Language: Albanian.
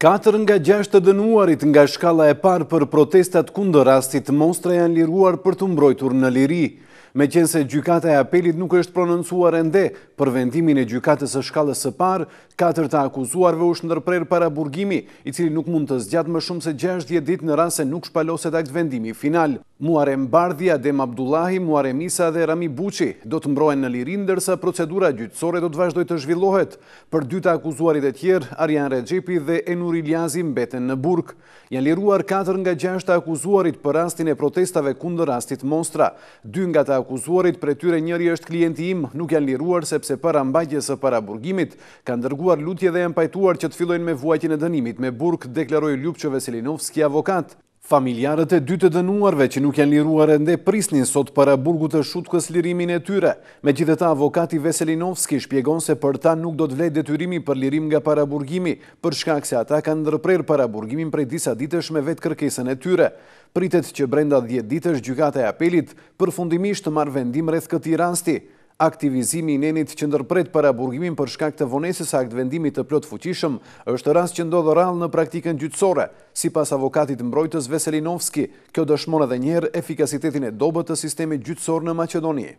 Katër nga gjashtë të dënuarit nga shkala e parë për protestat kundë rastit mostra janë liruar për të mbrojtur në liri. Me qenë se gjykata e apelit nuk është prononcuar ende për vendimin e gjykatës e shkallës së parë, katër të akuzuarve u shndërprer para burgimi, i cili nuk mund të zgjatë më shumë se 60 ditë në rase nuk shpaloset akt vendimi final. Muarem Bardhi, Adem Abdullahi, Muarem Isa dhe Rami Buçi do të mbrohen në liri ndërsa procedura gjytsore do të vazhdojë të zhvillohet. Për dy të akuzuarit e tjerë, Arjan Rexhepi dhe Enu Nur Iljazi mbeten në burg. Janë liruar 4 nga 6 të akuzuarit për rastin e protestave kundër rastit monstra. 2 nga të akuzuarit për tyre njëri është klienti im, nuk janë liruar sepse për ambajtjes e para burgimit, kanë dërguar lutje dhe empajtuar që të fillojnë me vuajtjën e dënimit. Me burg, deklaroj Ljupqo Veselinovski avokat. Familjarët e dy të dënuarve që nuk janë liruar e ndë prisnin sot para burgu të shutkës lirimin e tyre. Me gjithë ta avokati Veselinovski shpjegon se për ta nuk do të vlejt detyrimi për lirim nga para burgimi, për shkak se ata kanë ndërprer para burgimin prej disa ditësh me vetë kërkesën e tyre. Pritet që brenda 10 ditësh gjykata e apelit për fundimisht të marrë vendim rreth këti rasti aktivizimi i nenit që ndërpret për aburgimin për shkak të vonesis akt vendimit të plot fuqishëm, është ras që ndodhë rral në praktikën gjytsore. Si pas avokatit mbrojtës Veselinovski, kjo dëshmon edhe njerë efikasitetin e dobët të sistemi gjytsor në Macedonië.